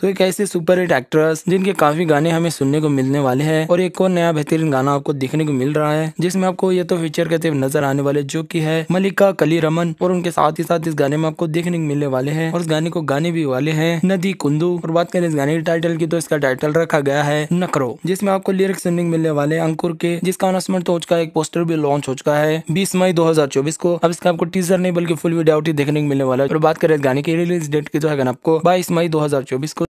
तो एक ऐसे सुपर हिट एक्ट्रेस जिनके काफी गाने हमें सुनने को मिलने वाले हैं और एक और नया बेहतरीन गाना आपको देखने को मिल रहा है जिसमें आपको ये तो फीचर करते हुए नजर आने वाले जो की है मलिका कली रमन और उनके साथ ही साथ इस गाने में आपको देखने को मिलने वाले है और इस गाने को गाने भी वाले है नदी कुंदू और बात करें इस गाने के टाइटल की तो इसका टाइटल रखा गया है नकरो जिसमें आपको लिरिक सुनने को मिलने वाले अंकुर के जिसका अनाउंसमेंट तो हो चुका है एक पोस्टर भी लॉन्च हो चुका है बीस मई दो को अब इसका आपको टीजर नहीं बल्कि फुल वीडियो देखने को मिलने वाला है और बात करें इस गाने की रिलीज डेट की तो है आपको बाईस मई दो को